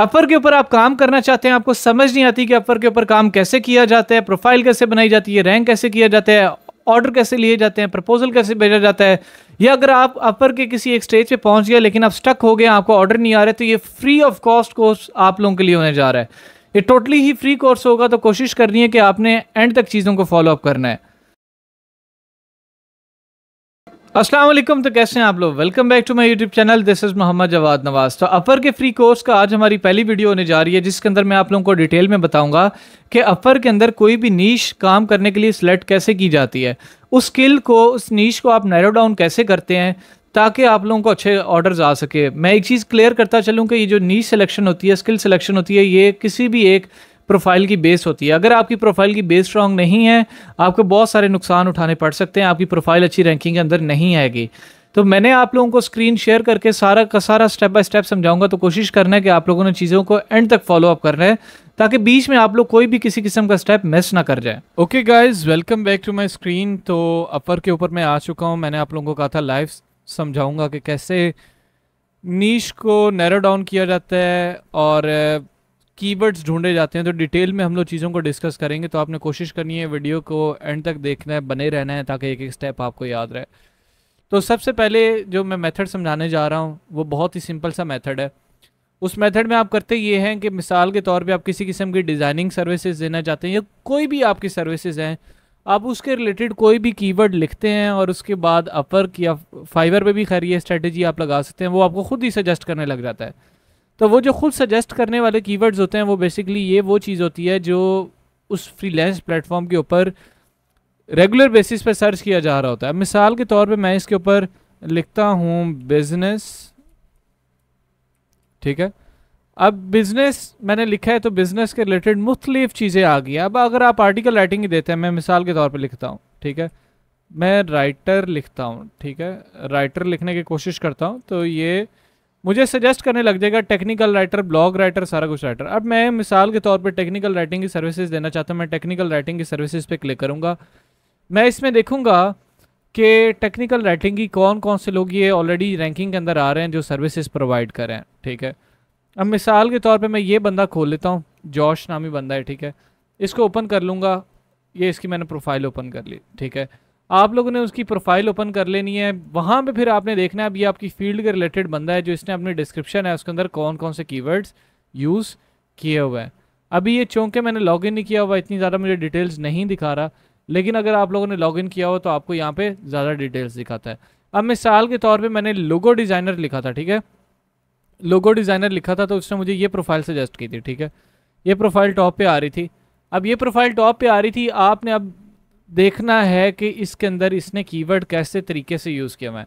अपर के ऊपर आप काम करना चाहते हैं आपको समझ नहीं आती कि अपर के ऊपर काम कैसे किया जाता है प्रोफाइल कैसे बनाई जाती है रैंक कैसे किया जाता है ऑर्डर कैसे लिए जाते हैं प्रपोजल कैसे भेजा जाता है या अगर आप अपर के किसी एक स्टेज पे पहुंच गए लेकिन आप स्टक हो गए आपको ऑर्डर नहीं आ रहे तो ये फ्री ऑफ कॉस्ट कोर्स आप लोगों के लिए होने जा रहा है ये टोटली ही फ्री कोर्स होगा तो कोशिश करनी है कि आपने एंड तक चीज़ों को फॉलो अप करना है अस्सलाम वालेकुम तो कैसे हैं आप लोग welcome back to my YouTube channel this is Mohammad Jawad Nawaz तो अपर के फ्री कोर्स का आज हमारी पहली वीडियो होने जा रही है जिसके अंदर मैं आप लोगों को डिटेल में बताऊंगा कि अपर के अंदर कोई भी नीश काम करने के लिए सिलेक्ट कैसे की जाती है उस स्किल को उस नीश को आप नैरो डाउन कैसे करते हैं ताकि आप लोगों को अच्छे ऑर्डर्स आ सके मैं एक चीज़ क्लियर करता चलूँ कि ये जो नीच सिलेक्शन होती है स्किल सिलेक्शन होती है ये किसी भी एक प्रोफाइल की बेस होती है अगर आपकी प्रोफाइल की बेस स्ट्रांग नहीं है आपको बहुत सारे नुकसान उठाने पड़ सकते हैं आपकी प्रोफाइल अच्छी रैंकिंग के अंदर नहीं आएगी तो मैंने आप लोगों को स्क्रीन शेयर करके सारा का सारा स्टेप बाय स्टेप समझाऊंगा तो कोशिश करना है कि आप लोगों ने चीज़ों को एंड तक फॉलो अप करना है ताकि बीच में आप लोग कोई भी किसी किस्म का स्टेप मिस ना कर जाए okay guys welcome back to my screen तो अपर के ऊपर मैं आ चुका हूँ मैंने आप लोगों को कहा था लाइव समझाऊंगा कि कैसे नीच को नैरो डाउन किया जाता है और कीवर्ड्स ढूंढे जाते हैं तो डिटेल में हम लोग चीज़ों को डिस्कस करेंगे तो आपने कोशिश करनी है वीडियो को एंड तक देखना है बने रहना है ताकि एक एक स्टेप आपको याद रहे तो सबसे पहले जो मैं मेथड समझाने जा रहा हूँ वो बहुत ही सिंपल सा मेथड है उस मेथड में आप करते ये हैं कि मिसाल के तौर पे आप किसी किस्म की डिज़ाइनिंग सर्विसेज देना चाहते हैं या कोई भी आपकी सर्विसेज हैं आप उसके रिलेटेड कोई भी कीवर्ड लिखते हैं और उसके बाद अपर या फाइवर पे भी खैर ये स्ट्रेटजी आप लगा सकते हैं वो आपको खुद ही सजेस्ट करने लग जाता है तो वो जो खुद सजेस्ट करने वाले कीवर्ड्स होते हैं वो बेसिकली ये वो चीज़ होती है जो उस फ्रीलांस प्लेटफॉर्म के ऊपर रेगुलर बेसिस पर सर्च किया जा रहा होता है मिसाल के तौर पे मैं इसके ऊपर लिखता हूँ बिजनेस ठीक है अब बिजनेस मैंने लिखा है तो बिजनेस के रिलेटेड मुख्तलिफ चीज़ें आ गई अब अगर आप आर्टिकल राइटिंग ही देते हैं मैं मिसाल के तौर पर लिखता हूँ ठीक है मैं राइटर लिखता हूँ ठीक है राइटर लिखने की कोशिश करता हूँ तो ये मुझे सजेस्ट करने लग जाएगा टेक्निकल राइटर ब्लॉग राइटर सारा कुछ राइटर अब मैं मिसाल के तौर पे टेक्निकल राइटिंग की सर्विसेज देना चाहता हूँ मैं टेक्निकल राइटिंग की सर्विसेज पे क्लिक करूँगा मैं इसमें देखूँगा कि टेक्निकल राइटिंग की कौन कौन से लोग ये ऑलरेडी रैंकिंग के अंदर आ रहे हैं जो सर्विसेज प्रोवाइड कर रहे हैं ठीक है अब मिसाल के तौर पर मैं ये बंदा खोल लेता हूँ जॉश नामी बंदा है ठीक है इसको ओपन कर लूँगा ये इसकी मैंने प्रोफाइल ओपन कर ली ठीक है आप लोगों ने उसकी प्रोफाइल ओपन कर लेनी है वहाँ पे फिर आपने देखना है अब ये आपकी फील्ड के रिलेटेड बंदा है जो इसने अपने डिस्क्रिप्शन है उसके अंदर कौन कौन से कीवर्ड्स यूज़ किए हुए हैं अभी ये चूँकि मैंने लॉगिन नहीं किया हुआ इतनी ज़्यादा मुझे डिटेल्स नहीं दिखा रहा लेकिन अगर आप लोगों ने लॉगिन किया हो तो आपको यहाँ पर ज़्यादा डिटेल्स दिखाता है अब मिसाल के तौर पर मैंने लोगो डिज़ाइनर लिखा था ठीक है लोगो डिज़ाइनर लिखा था तो उसने मुझे ये प्रोफाइल सजेस्ट की थी ठीक है ये प्रोफाइल टॉप पे आ रही थी अब ये प्रोफाइल टॉप पे आ रही थी आपने अब देखना है कि इसके अंदर इसने कीवर्ड कैसे तरीके से यूज़ किया हुआ है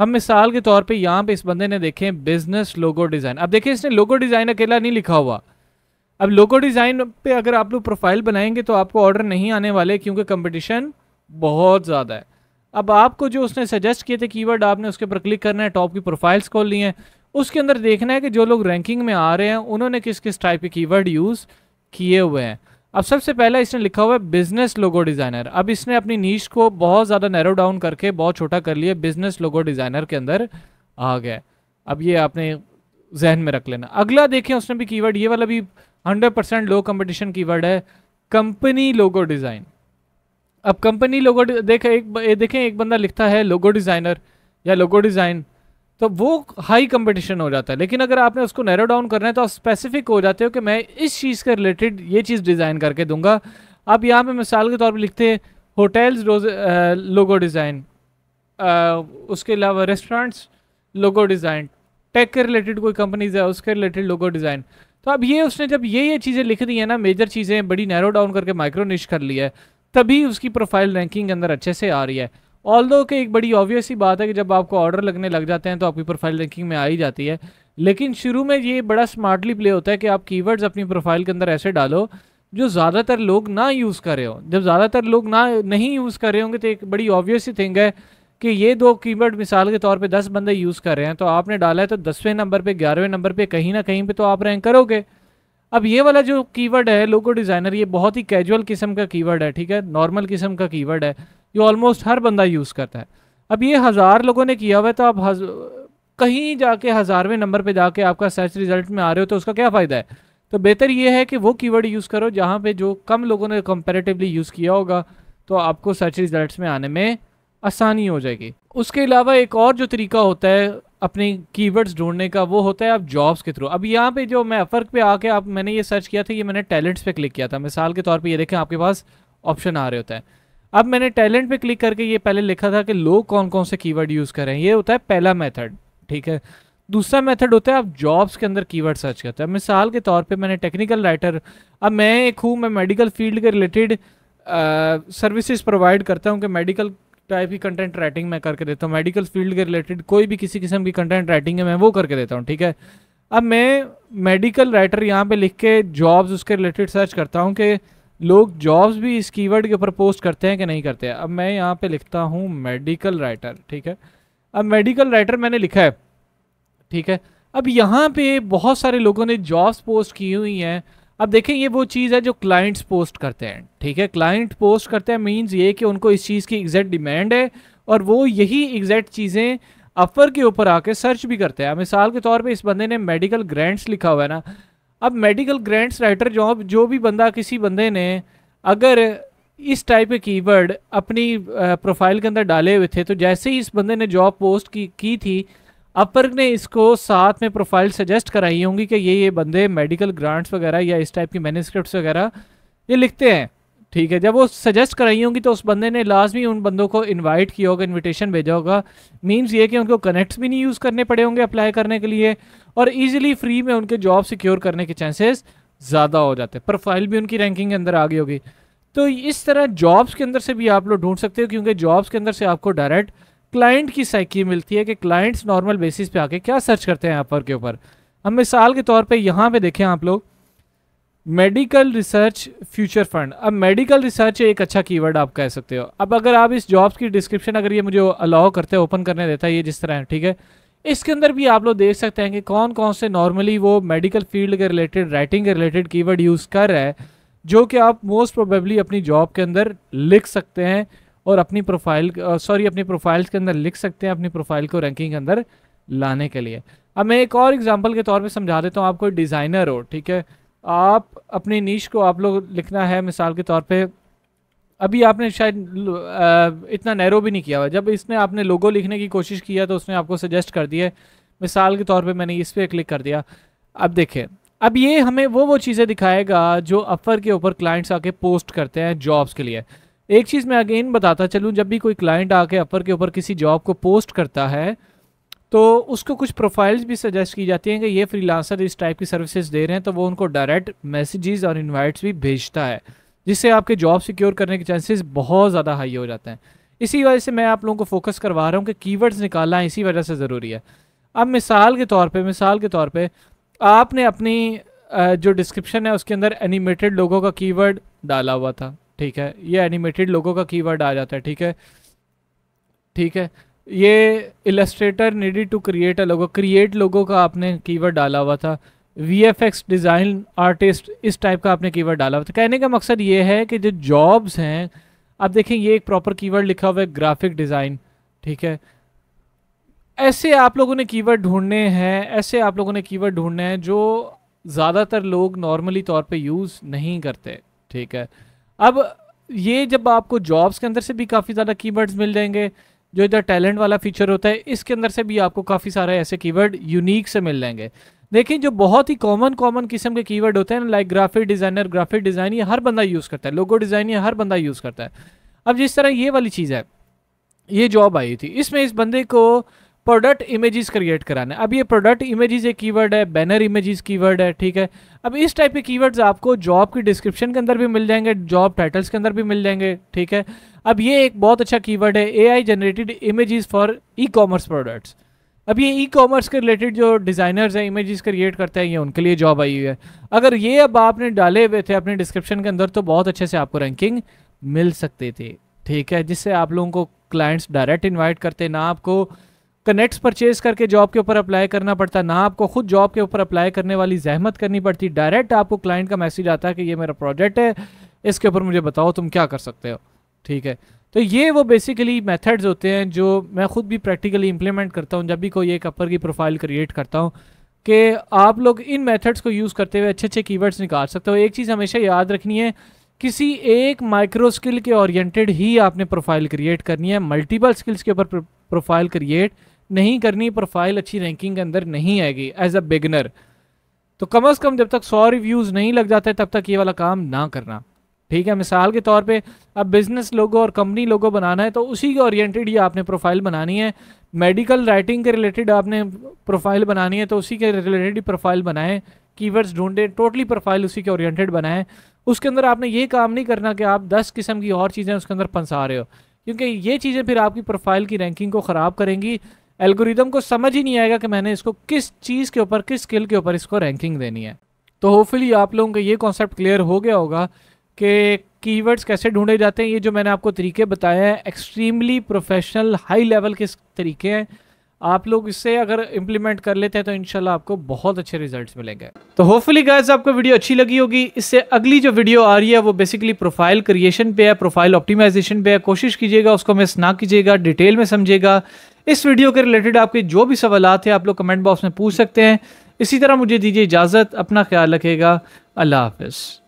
अब मिसाल के तौर पे यहाँ पे इस बंदे ने देखें बिजनेस लोगो डिज़ाइन अब देखें इसने लोगो डिज़ाइन अकेला नहीं लिखा हुआ अब लोगो डिज़ाइन पे अगर आप लोग प्रोफाइल बनाएंगे तो आपको ऑर्डर नहीं आने वाले क्योंकि कंपटीशन बहुत ज़्यादा है अब आपको जो उसने सजेस्ट किए थे कीवर्ड आपने उसके ऊपर क्लिक करना है टॉप की प्रोफाइल्स खोल ली हैं उसके अंदर देखना है कि जो लोग रैंकिंग में आ रहे हैं उन्होंने किस किस टाइप के कीवर्ड यूज़ किए हुए हैं अब सबसे पहला इसने लिखा हुआ है बिजनेस लोगो डिजाइनर अब इसने अपनी नीच को बहुत ज़्यादा नैरो डाउन करके बहुत छोटा कर लिया बिजनेस लोगो डिजाइनर के अंदर आ गया अब ये आपने जहन में रख लेना अगला देखें उसने भी कीवर्ड ये वाला भी 100 परसेंट लो कंपटीशन कीवर्ड है कंपनी लोगो डिज़ाइन अब कंपनी लोगो देखें एक देखें एक बंदा लिखता है लोगो डिज़ाइनर या लोगो डिज़ाइन तो वो हाई कंपटीशन हो जाता है लेकिन अगर आपने उसको नैरो डाउन करना है तो आप स्पेसिफिक हो जाते हो कि मैं इस चीज़ के रिलेटेड ये चीज़ डिज़ाइन करके दूंगा आप यहाँ पे मिसाल के तौर पे लिखते हैं होटल्स लोगो डिज़ाइन उसके अलावा रेस्टोरेंट्स लोगो डिज़ाइन टेक के रिलेटेड कोई कंपनीज है उसके रिलेटेड लोगो डिज़ाइन तो अब ये उसने जब ये ये चीज़ें लिख दी है ना मेजर चीज़ें बड़ी नैरो डाउन करके माइक्रो निश कर लिया है तभी उसकी प्रोफाइल रैंकिंग के अंदर अच्छे से आ रही है ऑल दो के एक बड़ी ऑब्वियस ही बात है कि जब आपको ऑर्डर लगने लग जाते हैं तो आपकी प्रोफाइल रैंकिंग में आ ही जाती है लेकिन शुरू में ये बड़ा स्मार्टली प्ले होता है कि आप कीवर्ड्स अपनी प्रोफाइल के अंदर ऐसे डालो जो ज़्यादातर लोग ना यूज़ कर रहे हो जब ज़्यादातर लोग ना नहीं यूज़ कर रहे होंगे तो एक बड़ी ऑब्वियस ही थिंग है कि ये दो कीवर्ड मिसाल के तौर पे दस बंदे यूज़ कर रहे हैं तो आपने डाला है तो दसवें नंबर पे ग्यारहवें नंबर पे कहीं ना कहीं पे तो आप रैंक करोगे अब ये वाला जो कीवर्ड है लोगो डिज़ाइनर ये बहुत ही कैजुअल किस्म का कीवर्ड है ठीक है नॉर्मल किस्म का कीवर्ड है ये ऑलमोस्ट हर बंदा यूज़ करता है अब ये हज़ार लोगों ने किया हुआ है तो आप हज... कहीं जाके हज़ारवें नंबर पे जाके आपका सर्च रिज़ल्ट में आ रहे हो तो उसका क्या फ़ायदा है तो बेहतर ये है कि वो कीवर्ड यूज़ करो जहाँ पे जो कम लोगों ने कंपेरेटिवली यूज़ किया होगा तो आपको सर्च रिज़ल्ट में आने में आसानी हो जाएगी उसके अलावा एक और जो तरीका होता है अपने कीवर्ड्स ढूंढने का वो होता है आप जॉब्स के थ्रू अब यहाँ पे जो मैं अफर्क पे आके आप मैंने ये सर्च किया था ये मैंने टैलेंट्स पे क्लिक किया था मिसाल के तौर पे ये देखें आपके पास ऑप्शन आ रहे होता है अब मैंने टैलेंट पे क्लिक करके ये पहले लिखा था कि लोग कौन कौन से कीवर्ड यूज़ करें ये होता है पहला मेथड ठीक है दूसरा मेथड होता है आप जॉब्स के अंदर कीवर्ड सर्च करते हैं मिसाल के तौर पे मैंने टेक्निकल राइटर अब मैं एक हूँ मैं मेडिकल फील्ड के रिलेटेड सर्विसेज प्रोवाइड करता हूँ कि मेडिकल टाइप की कंटेंट राइटिंग मैं करके देता हूँ मेडिकल फील्ड के रिलेटेड कोई भी किसी किस्म की कंटेंट राइटिंग है मैं वो करके देता हूँ ठीक है अब मैं मेडिकल राइटर यहाँ पे लिख के जॉब्स उसके रिलेटेड सर्च करता हूँ कि लोग जॉब्स भी इस कीवर्ड के ऊपर पोस्ट करते हैं कि नहीं करते हैं अब मैं यहाँ पे लिखता हूँ मेडिकल राइटर ठीक है अब मेडिकल राइटर मैंने लिखा है ठीक है अब यहाँ पे बहुत सारे लोगों ने जॉब्स पोस्ट की हुई हैं अब देखें ये वो चीज़ है जो क्लाइंट्स पोस्ट करते हैं ठीक है क्लाइंट पोस्ट करते हैं मीन्स ये कि उनको इस चीज़ की एग्जैक्ट डिमांड है और वो यही एग्जैक्ट चीज़ें अपर के ऊपर आके सर्च भी करते हैं मिसाल के तौर पे इस बंदे ने मेडिकल ग्रांट्स लिखा हुआ है ना अब मेडिकल ग्रांट्स राइटर जॉब जो भी बंदा किसी बंदे ने अगर इस टाइप के कीवर्ड अपनी प्रोफाइल के अंदर डाले हुए थे तो जैसे ही इस बंदे ने जॉब पोस्ट की की थी अपर ने इसको साथ में प्रोफाइल सजेस्ट कराई होंगी कि ये ये बंदे मेडिकल ग्रांट्स वगैरह या इस टाइप की मैन्यूस्क्रिप्ट वगैरह ये लिखते हैं ठीक है जब वो सजेस्ट कराई होंगी तो उस बंदे ने लाजमी उन बंदों को इनवाइट किया होगा इनविटेशन भेजा होगा मींस ये कि उनको कनेक्ट्स भी नहीं यूज़ करने पड़े होंगे अप्लाई करने के लिए और इजीली फ्री में उनके जॉब सिक्योर करने के चांसेस ज़्यादा हो जाते हैं प्रोफाइल भी उनकी रैंकिंग के अंदर आ गई होगी तो इस तरह जॉब्स के अंदर से भी आप लोग ढूंढ सकते हो क्योंकि जॉब्स के अंदर से आपको डायरेक्ट क्लाइंट की साइकी मिलती है कि क्लाइंट्स नॉर्मल बेसिस पर आके क्या सर्च करते हैं ऐप के ऊपर हम मिसाल के तौर पर यहाँ पर देखें आप लोग मेडिकल रिसर्च फ्यूचर फंड अब मेडिकल रिसर्च एक अच्छा कीवर्ड आप कह सकते हो अब अगर आप इस जॉब्स की डिस्क्रिप्शन अगर ये मुझे अलाउ करते हैं ओपन करने देता है ये जिस तरह है ठीक है इसके अंदर भी आप लोग देख सकते हैं कि कौन कौन से नॉर्मली वो मेडिकल फील्ड के रिलेटेड राइटिंग के रिलेटेड कीवर्ड यूज़ कर रहा है जो कि आप मोस्ट प्रोबेबली अपनी जॉब के अंदर लिख सकते हैं और अपनी प्रोफाइल सॉरी अपनी प्रोफाइल्स के अंदर लिख सकते हैं अपनी प्रोफाइल को रैंकिंग के अंदर लाने के लिए अब मैं एक और एग्जाम्पल के तौर पर समझा देता हूँ आपको डिज़ाइनर हो ठीक है आप अपनी नीच को आप लोग लिखना है मिसाल के तौर पे अभी आपने शायद इतना नैरो भी नहीं किया हुआ जब इसने आपने लोगो लिखने की कोशिश किया तो उसने आपको सजेस्ट कर दिया मिसाल के तौर पे मैंने इस पर क्लिक कर दिया अब देखें अब ये हमें वो वो चीज़ें दिखाएगा जो अफर के ऊपर क्लाइंट्स आके पोस्ट करते हैं जॉब्स के लिए एक चीज़ मैं अगेन बताता चलूँ जब भी कोई क्लाइंट आके अफर के ऊपर किसी जॉब को पोस्ट करता है तो उसको कुछ प्रोफाइल्स भी सजेस्ट की जाती हैं कि ये फ्रीलांसर इस टाइप की सर्विसेज दे रहे हैं तो वो उनको डायरेक्ट मैसेजेस और इनवाइट्स भी भेजता है जिससे आपके जॉब सिक्योर करने के चांसेस बहुत ज़्यादा हाई हो जाते हैं इसी वजह से मैं आप लोगों को फोकस करवा रहा हूँ कि कीवर्ड्स निकालना इसी वजह से ज़रूरी है अब मिसाल के तौर पर मिसाल के तौर पर आपने अपनी जो डिस्क्रिप्शन है उसके अंदर एनिमेटेड लोगों का कीवर्ड डाला हुआ था ठीक है ये एनिमेटेड लोगों का की आ जाता है ठीक है ठीक है ये illustrator needed to create a logo create logo का आपने कीवर्ड डाला हुआ था V F X design artist इस टाइप का आपने कीवर्ड डाला हुआ था कहने का मकसद ये है कि जो जॉब्स हैं आप देखें ये एक प्रॉपर कीवर्ड लिखा हुआ है ग्राफिक डिज़ाइन ठीक है ऐसे आप लोगों ने कीवर्ड ढूंढने हैं ऐसे आप लोगों ने कीवर्ड ढूंढने हैं जो ज़्यादातर लोग नॉर्मली तौर पे यूज़ नहीं करते ठीक है अब ये जब आपको जॉब्स के अंदर से भी काफ़ी ज़्यादा कीवर्ड्स मिल जाएंगे जो इधर टैलेंट वाला फीचर होता है इसके अंदर से भी आपको काफ़ी सारे ऐसे कीवर्ड यूनिक से मिल जाएंगे देखिए जो बहुत ही कॉमन कॉमन किस्म के कीवर्ड होते हैं ना like graphic designer graphic design ये हर बंदा यूज़ करता है लोगो डिज़ाइन ये हर बंदा यूज़ करता है अब जिस तरह ये वाली चीज़ है ये जॉब आई थी इसमें इस बंदे को प्रोडक्ट इमेजेस क्रिएट कराना है अब ये प्रोडक्ट इमेजेस एक कीवर्ड है बैनर इमेजेस कीवर्ड है ठीक है अब इस टाइप के कीवर्ड्स आपको जॉब की डिस्क्रिप्शन के अंदर भी मिल जाएंगे जॉब टाइटल्स के अंदर भी मिल जाएंगे ठीक है अब ये एक बहुत अच्छा कीवर्ड है A I generated images for ecommerce products अब ये ई कॉमर्स के रिलेटेड जो डिज़ाइनर्स हैं इमेजेस क्रिएट करते हैं ये उनके लिए जॉब आई हुई है अगर ये अब आपने डाले हुए थे अपने डिस्क्रिप्शन के अंदर तो बहुत अच्छे से आपको रैंकिंग मिल सकती थी ठीक है जिससे आप लोगों को क्लाइंट्स डायरेक्ट इन्वाइट करते ना आपको कनेक्ट्स परचेज करके जॉब के ऊपर अप्लाई करना पड़ता ना आपको खुद जॉब के ऊपर अप्लाई करने वाली जहमत करनी पड़ती डायरेक्ट आपको क्लाइंट का मैसेज आता है कि ये मेरा प्रोजेक्ट है इसके ऊपर मुझे बताओ तुम क्या कर सकते हो ठीक है तो ये वो बेसिकली मेथड्स होते हैं जो मैं खुद भी प्रैक्टिकली इम्प्लीमेंट करता हूँ जब भी कोई एक अपर की प्रोफाइल क्रिएट करता हूँ कि आप लोग इन मेथड्स को यूज़ करते हुए अच्छे अच्छे कीवर्ड्स निकाल सकते हो एक चीज़ हमेशा याद रखनी है किसी एक माइक्रो स्किल के ओरिएंटेड ही आपने प्रोफाइल क्रिएट करनी है मल्टीपल स्किल्स के ऊपर प्रोफाइल क्रिएट नहीं करनी प्रोफाइल अच्छी रैंकिंग के अंदर नहीं आएगी एज अ बिगनर तो कम अज़ कम जब तक सौ रिव्यूज़ नहीं लग जाते तब तक ये वाला काम ना करना ठीक है मिसाल के तौर पे अब बिज़नेस लोगों और कंपनी लोगों बनाना है तो उसी के ओरिएंटेड ही आपने प्रोफाइल बनानी है मेडिकल राइटिंग के रिलेटेड आपने प्रोफाइल बनानी है तो उसी के रिलेटेड ही प्रोफाइल बनाएं कीवर्ड्स ढूंढें टोटली प्रोफाइल उसी के ओरिएंटेड बनाएं उसके अंदर आपने ये काम नहीं करना कि आप दस किस्म की और चीज़ें उसके अंदर फंसा रहे हो क्योंकि ये चीज़ें फिर आपकी प्रोफाइल की रैंकिंग को ख़राब करेंगी एल्गोरिदम को समझ ही नहीं आएगा कि मैंने इसको किस चीज़ के ऊपर किस स्किल के ऊपर इसको रैंकिंग देनी है तो होपफुली आप लोगों का ये कॉन्सेप्ट क्लियर हो गया होगा कि कीवर्ड्स कैसे ढूंढे जाते हैं ये जो मैंने आपको तरीके बताए हैं एक्सट्रीमली प्रोफेशनल हाई लेवल के तरीके हैं आप लोग इससे अगर इम्प्लीमेंट कर लेते हैं तो इनशाला आपको बहुत अच्छे रिजल्ट्स मिलेंगे तो होपफुली गाइज आपको वीडियो अच्छी लगी होगी इससे अगली जो वीडियो आ रही है वो बेसिकली प्रोफाइल क्रिएशन पे है प्रोफाइल ऑप्टिमाइजेशन पे है कोशिश कीजिएगा उसको मिस ना कीजिएगा डिटेल में समझेगा इस वीडियो के रिलेटेड आपके जो भी सवाल है आप लोग कमेंट बॉक्स में पूछ सकते हैं इसी तरह मुझे दीजिए इजाज़त अपना ख्याल रखेगा अल्लाह हाफिज़